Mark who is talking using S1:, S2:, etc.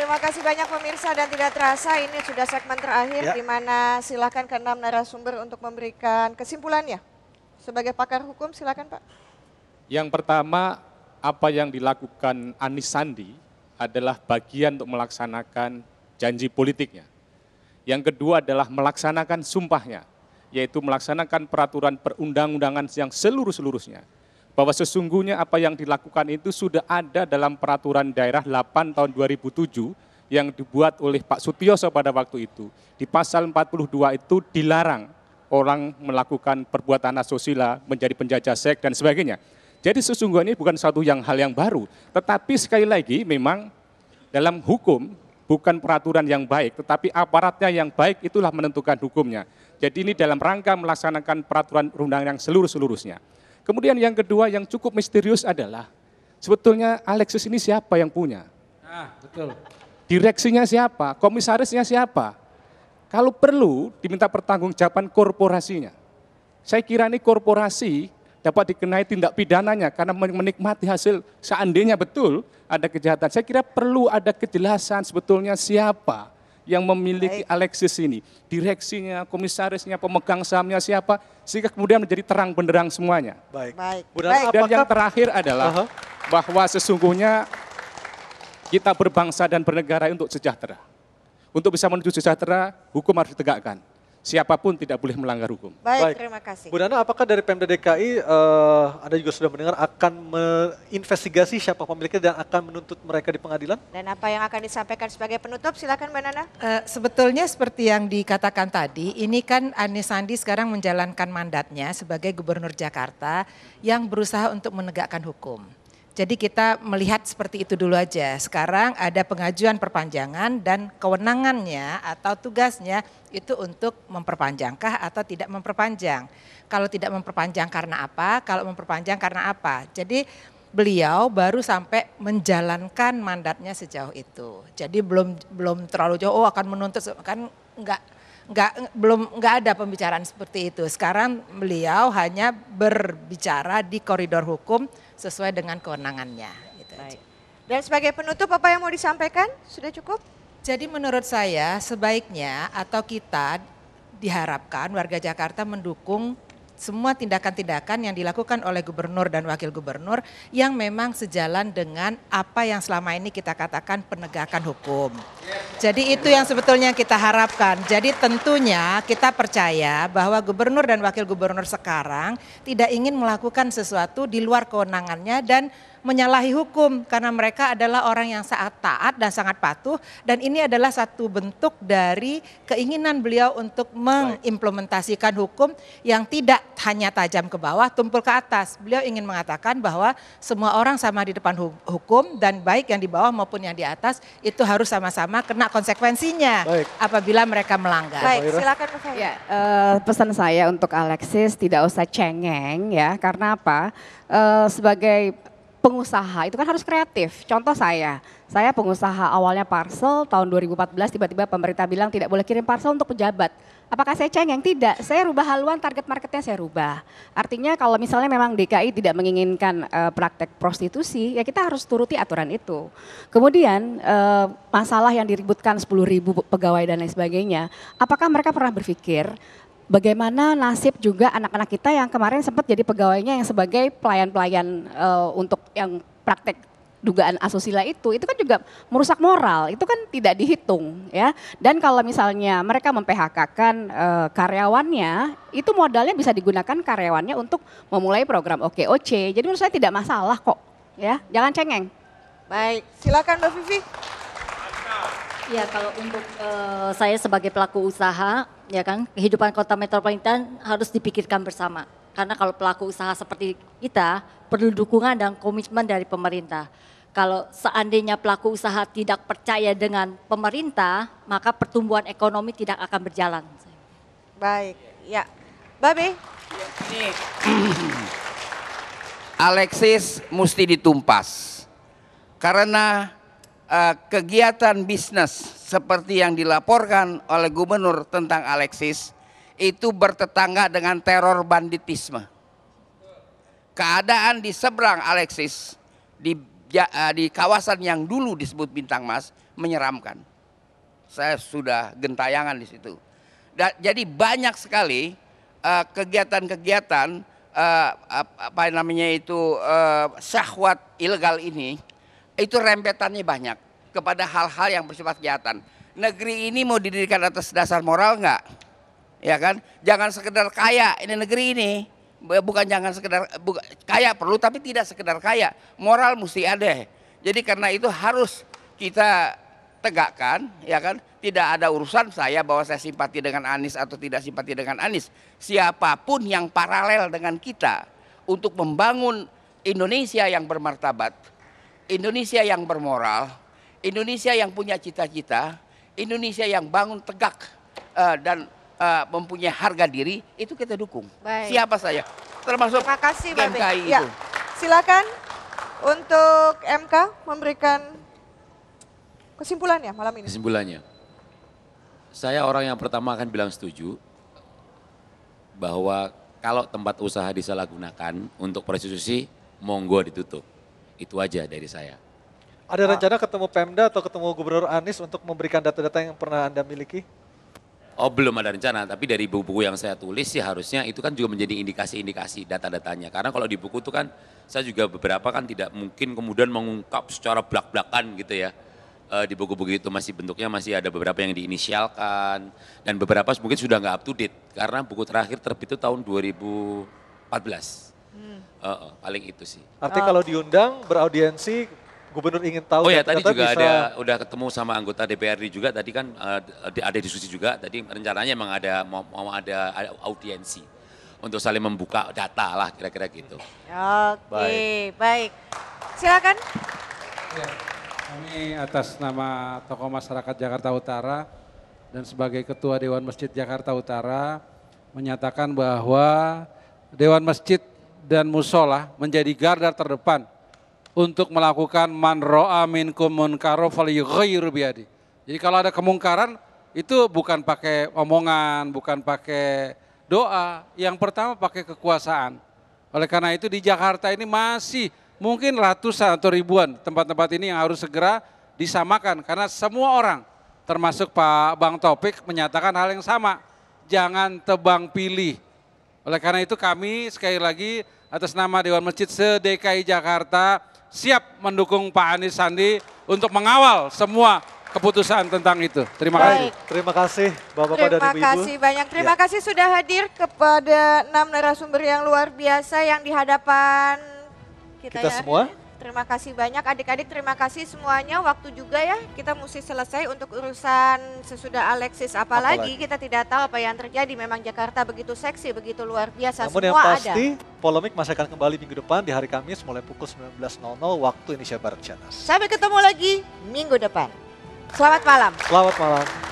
S1: Terima kasih banyak pemirsa dan tidak terasa ini sudah segmen terakhir ya. di mana silakan keenam narasumber untuk memberikan kesimpulannya. Sebagai pakar hukum silakan Pak.
S2: Yang pertama apa yang dilakukan Anies Sandi adalah bagian untuk melaksanakan janji politiknya. Yang kedua adalah melaksanakan sumpahnya, yaitu melaksanakan peraturan perundang-undangan yang seluruh-seluruhnya bahwa sesungguhnya apa yang dilakukan itu sudah ada dalam peraturan daerah 8 tahun 2007 yang dibuat oleh Pak Sutioso pada waktu itu. Di pasal 42 itu dilarang orang melakukan perbuatan asusila, menjadi penjajah seks dan sebagainya. Jadi sesungguhnya ini bukan satu yang hal yang baru, tetapi sekali lagi memang dalam hukum bukan peraturan yang baik, tetapi aparatnya yang baik itulah menentukan hukumnya. Jadi ini dalam rangka melaksanakan peraturan undang yang seluruh-seluruhnya. Kemudian yang kedua yang cukup misterius adalah sebetulnya Alexis ini siapa yang punya? Ah, betul. Direksinya siapa? Komisarisnya siapa? Kalau perlu diminta pertanggungjawaban korporasinya. Saya kira ini korporasi dapat dikenai tindak pidananya karena menikmati hasil seandainya betul ada kejahatan. Saya kira perlu ada kejelasan sebetulnya siapa yang memiliki Baik. Alexis ini, direksinya, komisarisnya, pemegang sahamnya siapa, sehingga kemudian menjadi terang benderang semuanya.
S1: Baik. Baik. Dan Apakah...
S2: yang terakhir adalah uh -huh. bahwa sesungguhnya kita berbangsa dan bernegara untuk sejahtera. Untuk bisa menuju sejahtera, hukum harus ditegakkan siapapun tidak boleh melanggar hukum. Baik, Baik. terima
S3: kasih.
S1: Bu Nana,
S2: apakah dari Pemda DKI uh, eh, Anda juga sudah mendengar akan menginvestigasi siapa pemiliknya dan akan menuntut mereka di pengadilan?
S1: Dan apa
S3: yang akan disampaikan sebagai penutup, silakan Bu Nana. Uh, sebetulnya seperti yang dikatakan tadi, ini kan Anies Sandi sekarang menjalankan mandatnya sebagai Gubernur Jakarta yang berusaha untuk menegakkan hukum. Jadi kita melihat seperti itu dulu aja. Sekarang ada pengajuan perpanjangan dan kewenangannya atau tugasnya itu untuk memperpanjangkah atau tidak memperpanjang. Kalau tidak memperpanjang karena apa? Kalau memperpanjang karena apa? Jadi beliau baru sampai menjalankan mandatnya sejauh itu. Jadi belum belum terlalu jauh oh akan menuntut kan enggak nggak belum nggak ada pembicaraan seperti itu. Sekarang beliau hanya berbicara di koridor hukum sesuai dengan kewenangannya. Gitu Dan sebagai penutup apa yang mau disampaikan? Sudah cukup? Jadi menurut saya sebaiknya atau kita diharapkan warga Jakarta mendukung semua tindakan-tindakan yang dilakukan oleh gubernur dan wakil gubernur yang memang sejalan dengan apa yang selama ini kita katakan penegakan hukum. Jadi itu yang sebetulnya kita harapkan. Jadi tentunya kita percaya bahwa gubernur dan wakil gubernur sekarang tidak ingin melakukan sesuatu di luar kewenangannya dan menyalahi hukum karena mereka adalah orang yang saat taat dan sangat patuh dan ini adalah satu bentuk dari keinginan beliau untuk mengimplementasikan hukum yang tidak hanya tajam ke bawah tumpul ke atas. Beliau ingin mengatakan bahwa semua orang sama di depan hukum dan baik yang di bawah maupun yang di atas itu harus sama-sama kena konsekuensinya baik. apabila mereka melanggar. Baik, silakan Ya,
S4: uh, pesan saya untuk Alexis tidak usah cengeng ya karena apa? Uh, sebagai pengusaha itu kan harus kreatif. Contoh saya, saya pengusaha awalnya parcel tahun 2014 tiba-tiba pemerintah bilang tidak boleh kirim parcel untuk pejabat. Apakah saya cengeng? Tidak. Saya rubah haluan target marketnya saya rubah. Artinya kalau misalnya memang DKI tidak menginginkan uh, praktek prostitusi, ya kita harus turuti aturan itu. Kemudian uh, masalah yang diributkan 10.000 pegawai dan lain sebagainya, apakah mereka pernah berpikir bagaimana nasib juga anak-anak kita yang kemarin sempat jadi pegawainya yang sebagai pelayan-pelayan uh, untuk yang praktek dugaan asusila itu itu kan juga merusak moral itu kan tidak dihitung ya dan kalau misalnya mereka memphk-kan e, eh, karyawannya itu modalnya bisa digunakan karyawannya untuk memulai program OKOC jadi menurut saya tidak masalah kok ya jangan cengeng
S1: baik silakan Mbak Vivi Ya kalau untuk
S3: uh, saya sebagai pelaku usaha, ya kan kehidupan kota metropolitan harus dipikirkan bersama. Karena kalau pelaku usaha seperti kita perlu dukungan dan komitmen dari pemerintah. Kalau seandainya pelaku usaha tidak percaya dengan pemerintah, maka pertumbuhan ekonomi tidak akan berjalan. Baik, ya. Babe.
S5: Alexis mesti ditumpas. Karena Eh, kegiatan bisnis seperti yang dilaporkan oleh gubernur tentang Alexis itu bertetangga dengan teror banditisme. Keadaan di seberang Alexis di ya, di kawasan yang dulu disebut Bintang Mas menyeramkan. Saya sudah gentayangan di situ. Da, jadi banyak sekali eh, kegiatan-kegiatan uh, uh, apa namanya itu uh, syahwat ilegal ini itu rempetannya banyak kepada hal-hal yang bersifat kejahatan. Negeri ini mau didirikan atas dasar moral enggak? Ya kan? Jangan sekedar kaya ini negeri ini. Bukan jangan sekedar buka, kaya perlu tapi tidak sekedar kaya. Moral mesti ada. Jadi karena itu harus kita tegakkan ya kan? Tidak ada urusan saya bahwa saya simpati dengan Anies atau tidak simpati dengan Anies. Siapapun yang paralel dengan kita untuk membangun Indonesia yang bermartabat Indonesia yang bermoral, Indonesia yang punya cita-cita, Indonesia yang bangun tegak uh, dan uh, mempunyai harga diri, itu kita dukung. Baik. Siapa saya? termasuk Terima kasih, MKI itu. Ya.
S1: Silakan untuk MK memberikan kesimpulannya malam ini.
S2: Kesimpulannya, saya orang yang pertama akan bilang setuju bahwa kalau tempat usaha disalahgunakan untuk prostitusi, monggo ditutup. Itu aja dari saya. Ada ah. rencana ketemu Pemda atau ketemu Gubernur Anies untuk memberikan data-data yang pernah Anda miliki? Oh belum ada rencana, tapi dari buku-buku yang saya tulis sih harusnya itu kan juga menjadi indikasi-indikasi data-datanya. Karena kalau di buku itu kan saya juga beberapa kan tidak mungkin kemudian mengungkap secara belak-belakan gitu ya. E, di buku-buku itu masih bentuknya masih ada beberapa yang diinisialkan dan beberapa mungkin sudah nggak up to date karena buku terakhir terbit itu tahun 2014. Hmm. Uh, uh, paling itu sih. Artinya kalau diundang beraudiensi Gubernur ingin tahu. Oh ya tadi juga bisa... ada udah ketemu sama anggota DPRD juga tadi kan uh, ada diskusi juga tadi rencananya emang ada mau, mau ada, ada audiensi untuk saling membuka data lah kira-kira gitu.
S1: Oke baik. baik. Silakan.
S2: Ya, kami atas nama tokoh masyarakat Jakarta Utara dan sebagai ketua Dewan Masjid Jakarta Utara menyatakan bahwa Dewan Masjid dan musola menjadi garda terdepan untuk melakukan man ro'a minkum munkaro falyughayyiru Jadi kalau ada kemungkaran itu bukan pakai omongan, bukan pakai doa, yang pertama pakai kekuasaan. Oleh karena itu di Jakarta ini masih mungkin ratusan atau ribuan tempat-tempat ini yang harus segera disamakan karena semua orang termasuk Pak Bang Topik menyatakan hal yang sama. Jangan tebang pilih oleh karena itu kami sekali lagi atas nama Dewan Masjid se-DKI Jakarta siap mendukung Pak Anies Sandi untuk mengawal semua keputusan tentang itu. Terima Baik. kasih. Terima
S4: kasih Bapak-Bapak dan Ibu-Ibu. Terima kasih banyak. Terima ya.
S1: kasih sudah hadir kepada enam narasumber yang luar biasa yang di hadapan kita, kita ya. semua Terima kasih banyak adik-adik, terima kasih semuanya. Waktu juga ya, kita mesti selesai untuk urusan sesudah Alexis. Apalagi, Apalagi. kita tidak tahu apa yang terjadi. Memang Jakarta begitu seksi, begitu luar biasa. Namun Semua yang pasti,
S2: polemik masih akan kembali minggu depan di hari Kamis mulai pukul 19.00 waktu Indonesia Barat Channel.
S1: Sampai ketemu lagi minggu depan. Selamat malam.
S2: Selamat malam.